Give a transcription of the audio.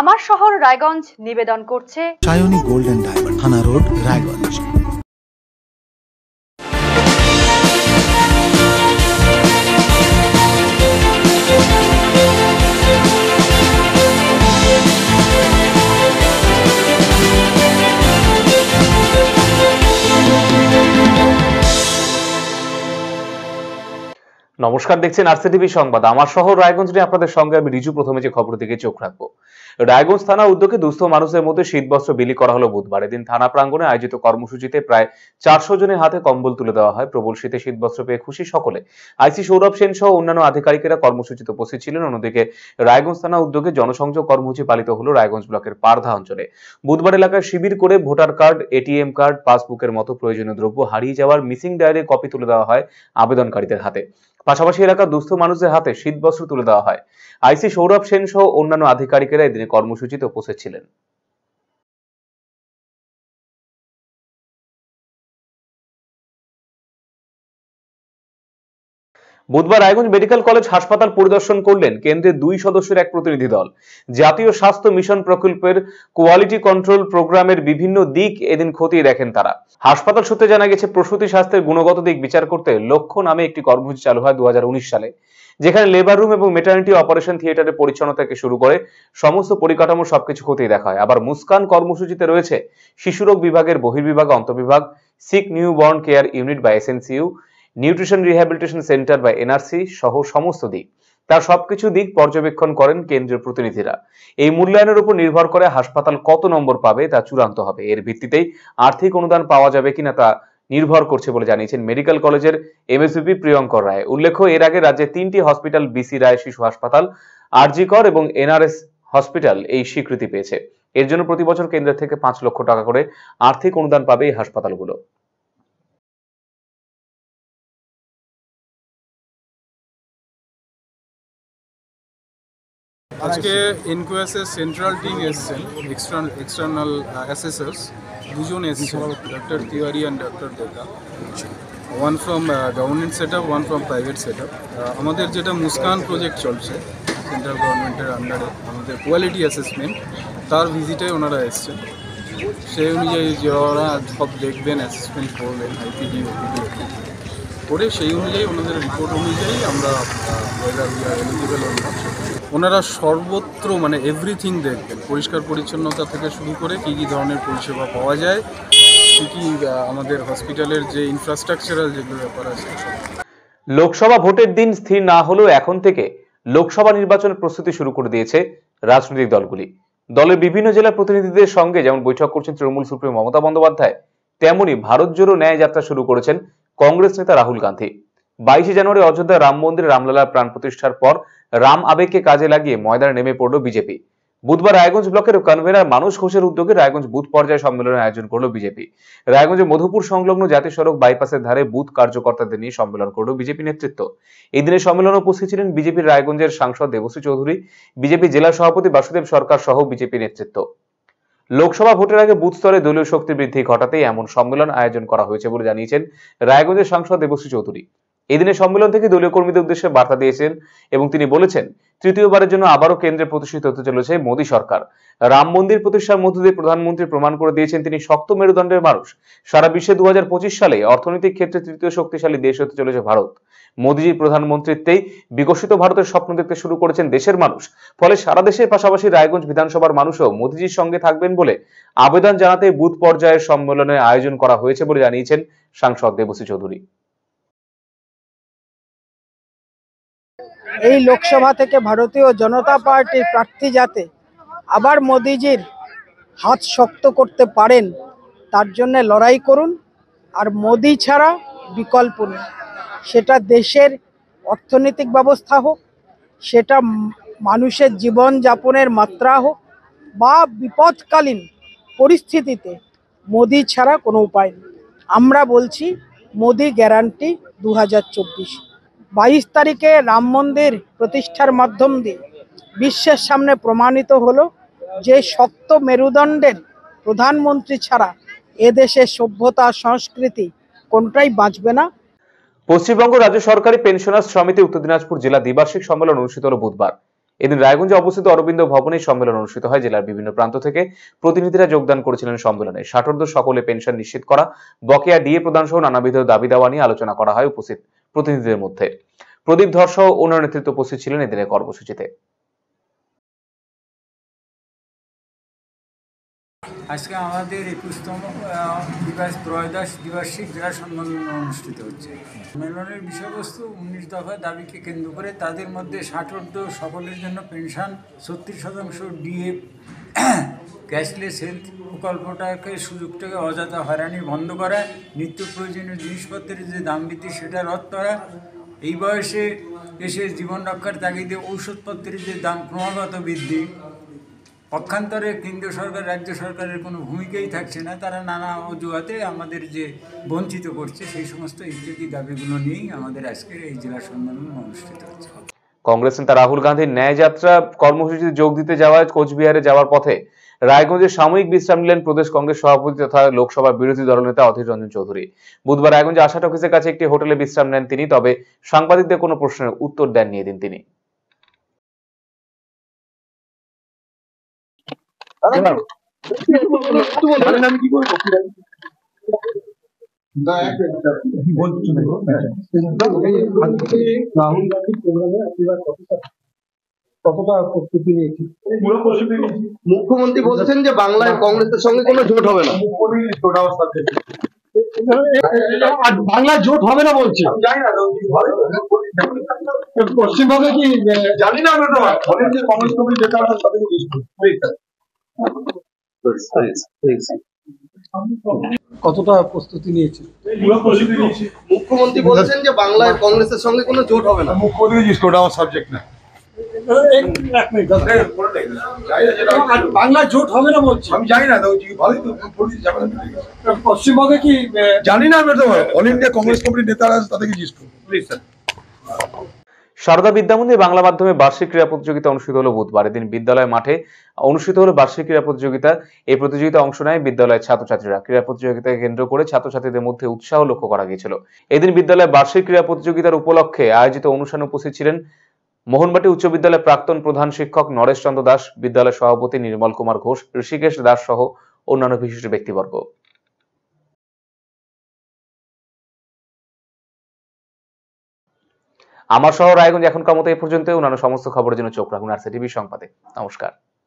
আমার শহর রায়গঞ্জ নিবেদন করছে সায়নী গোল্ডেন ডায়মন্ড থানা রোড রায়গঞ্জ নমস্কার দেখছেন আরসিটিভি সংবাদ আমার শহর রায়গঞ্জ নিয়ে আপনাদের সঙ্গে আমি রিজু প্রথমে যে খবর দিকে চোখ রাখবো রায়গঞ্জ থানা উদ্যোগে দুস্থ মানুষের মধ্যে শীতবস্ত্র বিলি করা হলো বুধবার এদিন থানা প্রাঙ্গণে আয়োজিত কর্মসূচিতে প্রায় চারশো জনের হাতে কম্বল তুলে দেওয়া হয় প্রবল শীতে শীতবস্ত্র পেয়ে খুশি সকলে আইসি সৌরভ সেন সহ অন্যান্য আধিকারিকেরা কর্মসূচিতে উপস্থিত ছিলেন অন্যদিকে রায়গঞ্জ থানা উদ্যোগে জনসংযোগ কর্মসূচি পালিত হলো রায়গঞ্জ ব্লকের পারধা অঞ্চলে বুধবার এলাকায় শিবির করে ভোটার কার্ড এটিএম কার্ড পাসবুকের মতো প্রয়োজনীয় দ্রব্য হারিয়ে যাওয়ার মিসিং ডায়েরি কপি তুলে দেওয়া হয় আবেদনকারীদের হাতে পাশাপাশি এলাকার দুস্থ মানুষদের হাতে শীতবস্ত্র তুলে দেওয়া হয় আইসি সৌরভ সেন সহ অন্যান্য আধিকারিকেরা এদিনে কর্মসূচিতে উপস্থিত ছিলেন বুধবার রায়গঞ্জ মেডিকেল কলেজ হাসপাতাল পরিদর্শন করলেন কেন্দ্রের দুই সদস্যের এক প্রতিনিধি দল জাতীয় স্বাস্থ্য মিশন প্রকল্পের কোয়ালিটি কন্ট্রোল প্রোগ্রামের বিভিন্ন দিক এদিন খতিয়ে দেখেন তারা হাসপাতাল সূত্রে জানা গেছে প্রসূতি স্বাস্থ্যের গুণগত দিক বিচার করতে লক্ষ্য নামে একটি কর্মসূচি চালু হয় দু সালে যেখানে লেবার রুম এবং মেটার্নিটি অপারেশন থিয়েটারের পরিচ্ছন্ন থেকে শুরু করে সমস্ত পরিকাঠামো সবকিছু খতিয়ে দেখা হয় আবার মুস্কান কর্মসূচিতে রয়েছে শিশুরোগ বিভাগের বহির্বিভাগ অন্তবিভাগ সিক নিউবর্ন কেয়ার ইউনিট বা এসএনসিউ নিউট্রিশন রিহ্যাবিলিটেশন সেন্টার বা এনআরসি সহ সমস্ত দিক তার সবকিছু দিক পর্যবেক্ষণ করেন কেন্দ্রীয় প্রতিনিধিরা এই মূল্যায়নের উপর নির্ভর করে হাসপাতাল কত নম্বর পাবে তা চূড়ান্ত হবে এর ভিত্তিতেই আর্থিক অনুদান পাওয়া যাবে কিনা তা নির্ভর করছে বলে জানিয়েছেন মেডিকেল কলেজের এমএসবিপি প্রিয়ঙ্কর রায় উল্লেখ্য এর আগে রাজ্যে তিনটি হসপিটাল বিসি রায় শিশু হাসপাতাল আরজিকর এবং এনআরএস হসপিটাল এই স্বীকৃতি পেয়েছে এর জন্য প্রতি বছর কেন্দ্র থেকে পাঁচ লক্ষ টাকা করে আর্থিক অনুদান পাবে এই হাসপাতালগুলো আজকে এনকিউএসের সেন্ট্রাল টিম এসছেন এক্সটার্নাল এক্সটার্নাল অ্যাসেসার্স দুজন এসছেন ডক্টর তিওয়ারি অ্যান্ড ডক্টর ডেটা one from government set up one from private set up আমাদের যেটা মুস্কান প্রজেক্ট চলছে সেন্ট্রাল গভর্নমেন্টের আন্ডারে আমাদের কোয়ালিটি অ্যাসেসমেন্ট তার ভিজিটে ওনারা এসছেন সেই অনুযায়ী যারা সব দেখবেন অ্যাসেসমেন্ট করবেন আইপিডি ওপিডি করে সেই অনুযায়ী ওনাদের রিপোর্ট অনুযায়ী আমরা অনুভব uh, ওনারা সর্বত্র মানে এভরিথিং দেখবেন পরিষ্কার পরিচ্ছন্নতা থেকে শুরু করে কী কী ধরনের পরিষেবা পাওয়া যায় কী কী আমাদের হসপিটালের যে ইনফ্রাস্ট্রাকচারাল যেগুলো ব্যাপার আছে লোকসভা ভোটের দিন স্থির না হলেও এখন থেকে লোকসভা নির্বাচনের প্রস্তুতি শুরু করে দিয়েছে রাজনৈতিক দলগুলি দলের বিভিন্ন জেলার প্রতিনিধিদের সঙ্গে যেমন বৈঠক করছেন তৃণমূল সুপ্রিমো মমতা বন্দ্যোপাধ্যায় তেমনি ভারত জোড়ো ন্যায় যাত্রা শুরু করেছেন কংগ্রেস নেতা রাহুল গান্ধী বাইশে জানুয়ারি অযোধ্যা রাম মন্দিরে রামলালার প্রাণ প্রতিষ্ঠার পর রাম আবেগকে কাজে লাগিয়ে ময়দানে নেমে পড়ল বিজেপি বুধবার রায়গঞ্জ ব্লকের কনভেনার মানুষ ঘোষের উদ্যোগে রায়গঞ্জ বুথ পর্যায়ে সম্মেলনের আয়োজন করলো বিজেপি রায়গঞ্জে মধুপুর সংলগ্ন জাতীয় সড়ক বাইপাসের ধারে বুথ কার্যকর্তাদের নিয়ে সম্মেলন করলো বিজেপি নেতৃত্ব এই দিনে সম্মেলনে উপস্থিত ছিলেন বিজেপির রায়গঞ্জের সাংসদ দেবশ্রী চৌধুরী বিজেপি জেলা সভাপতি বাসুদেব সরকার সহ বিজেপি নেতৃত্ব লোকসভা ভোটের আগে বুথ স্তরে দলীয় শক্তি বৃদ্ধি ঘটাতে এমন সম্মেলন আয়োজন করা হয়েছে বলে জানিয়েছেন রায়গঞ্জের সাংসদ দেবশ্রী চৌধুরী এই সম্মেলন থেকে দলীয় কর্মীদের উদ্দেশ্যে বার্তা দিয়েছেন এবং তিনি বলেছেন তৃতীয়বারের জন্য আবারও কেন্দ্রে প্রতিষ্ঠিত হতে চলেছে মোদী সরকার রাম মন্দির প্রতিষ্ঠার মধ্য দিয়ে প্রধানমন্ত্রী প্রমাণ করে দিয়েছেন তিনি শক্ত মেরুদণ্ডের মানুষ সারা বিশ্বে দু সালে অর্থনৈতিক ক্ষেত্রে তৃতীয় শক্তিশালী দেশ হতে চলেছে ভারত মোদীজির প্রধানমন্ত্রীত্বেই বিকশিত ভারতের স্বপ্ন দেখতে শুরু করেছেন দেশের মানুষ ফলে সারা দেশের পাশাপাশি রায়গঞ্জ বিধানসভার মানুষও মোদীজির সঙ্গে থাকবেন বলে আবেদন জানাতে বুথ পর্যায়ের সম্মেলনের আয়োজন করা হয়েছে বলে জানিয়েছেন সাংসদ দেবশ্রী চৌধুরী এই লোকসভা থেকে ভারতীয় জনতা পার্টির প্রার্থী যাতে আবার মোদিজির হাত শক্ত করতে পারেন তার জন্য লড়াই করুন আর মোদি ছাড়া বিকল্প নেই সেটা দেশের অর্থনৈতিক ব্যবস্থা হোক সেটা মানুষের জীবন যাপনের মাত্রা হোক বা বিপদকালীন পরিস্থিতিতে মোদি ছাড়া কোনো উপায় নেই আমরা বলছি মোদি গ্যারান্টি দু বাইশ তারিখে রাম মন্দির প্রতিষ্ঠার মাধ্যম দিয়ে বিশ্বের সামনে প্রমাণিত হলো যে শক্ত মেরুদণ্ডের প্রধানমন্ত্রী ছাড়া এদেশে সভ্যতা সংস্কৃতি কোনটাই বাঁচবে না পশ্চিমবঙ্গ রাজ্য সরকারি পেনশনার সমিতি উত্তর দিনাজপুর জেলা দ্বিবার্ষিক সম্মেলন অনুষ্ঠিত হল বুধবার এদিন রায়গঞ্জে অবস্থিত অরবিন্দ ভবনে সম্মেলন অনুষ্ঠিত হয় জেলার বিভিন্ন প্রান্ত থেকে প্রতিনিধিরা যোগদান করেছিলেন সম্মেলনে ষাটোর্ধ সকলে পেনশন নিশ্চিত করা বকেয়া ডিএ প্রদান সহ নানাবিধ দাবি দাওয়া নিয়ে আলোচনা করা হয় উপস্থিত প্রতিনিধিদের মধ্যে প্রদীপ ধর সহ অন্যান্য নেতৃত্ব উপস্থিত ছিলেন এদিনের কর্মসূচিতে আজকে আমাদের একুশতম দিবাস ত্রয়োদশ দ্বিবার্ষিক জেলা সম্মেলন অনুষ্ঠিত হচ্ছে সম্মেলনের বিষয়বস্তু উনিশ দফা দাবিকে কেন্দ্র করে তাদের মধ্যে ষাটোর্ধ সকলের জন্য পেনশন ছত্রিশ শতাংশ ডিএ ক্যাশলেস হেলথ প্রকল্পটাকে সুযোগটাকে অযথা হয়রানি বন্ধ করা নিত্য প্রয়োজনীয় জিনিসপত্রের যে দাম বৃদ্ধি সেটা রদ করা এই বয়সে এসে জীবন রক্ষার তাগিদে ঔষধপত্রের যে দাম ক্রমাগত বৃদ্ধি পক্ষান্তরে কেন্দ্রীয় সরকার রাজ্য সরকারের কোনো ভূমিকাই থাকছে না তারা নানা অজুহাতে আমাদের যে বঞ্চিত করছে সেই সমস্ত ইত্যাদি দাবিগুলো নিয়েই আমাদের আজকের এই জেলা সম্মেলন অনুষ্ঠিত হচ্ছে কংগ্রেস নেতা রাহুল গান্ধীর ন্যায় যাত্রা কর্মসূচিতে যোগ দিতে যাওয়ায় কোচবিহারে যাওয়ার পথে রায়গঞ্জে সাময়িক বিশ্রাম নিলেন প্রদেশ কংগ্রেস সভাপতি তথা লোকসভার বিরোধী দলনেতা অধীর রঞ্জন চৌধুরী বুধবার রায়গঞ্জে আশা টকিসের কাছে একটি হোটেলে বিশ্রাম নেন তিনি তবে সাংবাদিকদের কোনো প্রশ্নের উত্তর দেননি এদিন তিনি রাহুল গান্ধী প্রোগ্রামে আপনারা কতটা প্রস্তুতি নিয়েছি মুখ্যমন্ত্রী বলছেন যে বাংলায় কংগ্রেসের সঙ্গে কোনো জোট হবে না বাংলায় বাংলা জোট হবে না বলছে পশ্চিমবঙ্গে কি জানি না যে কংগ্রেস যেটা কতটা প্রস্তুতি নিয়েছে মুখ্যমন্ত্রী বলেছেন যে বাংলায় কংগ্রেসের সঙ্গে কোনো জোট হবে না মুখ্যমন্ত্রী জিজ্ঞেস আমার সাবজেক্ট না এক মিনিট বাংলা জোট হবে না বলছি আমি জানি না পশ্চিমবঙ্গে কি জানি না আমি অল ইন্ডিয়া কংগ্রেস কমিটির নেতারা তাদেরকে জিজ্ঞেস করুন সারদা বিদ্যামন্দির বাংলা মাধ্যমে বার্ষিক ক্রীড়া প্রতিযোগিতা অনুষ্ঠিত হলো বুধবার এদিন বিদ্যালয় মাঠে অনুষ্ঠিত হলো বার্ষিক ক্রীড়া প্রতিযোগিতা এই প্রতিযোগিতা অংশ নেয় বিদ্যালয়ের ছাত্রছাত্রীরা ক্রীড়া প্রতিযোগিতাকে কেন্দ্র করে ছাত্রছাত্রীদের মধ্যে উৎসাহ লক্ষ্য করা গিয়েছিল এদিন বিদ্যালয়ে বার্ষিক ক্রীড়া প্রতিযোগিতার উপলক্ষে আয়োজিত অনুষ্ঠানে উপস্থিত ছিলেন মোহনবাটি উচ্চ বিদ্যালয়ের প্রাক্তন প্রধান শিক্ষক নরেশ চন্দ্র দাস বিদ্যালয়ের সভাপতি নির্মল কুমার ঘোষ ঋষিকেশ দাস সহ অন্যান্য বিশিষ্ট ব্যক্তিবর্গ আমার শহর রায়গঞ্জ এখনকার মতো এ পর্যন্ত অন্যান্য সমস্ত খবরের জন্য চোখ রাখুন আর সে টিভি সংবাদে নমস্কার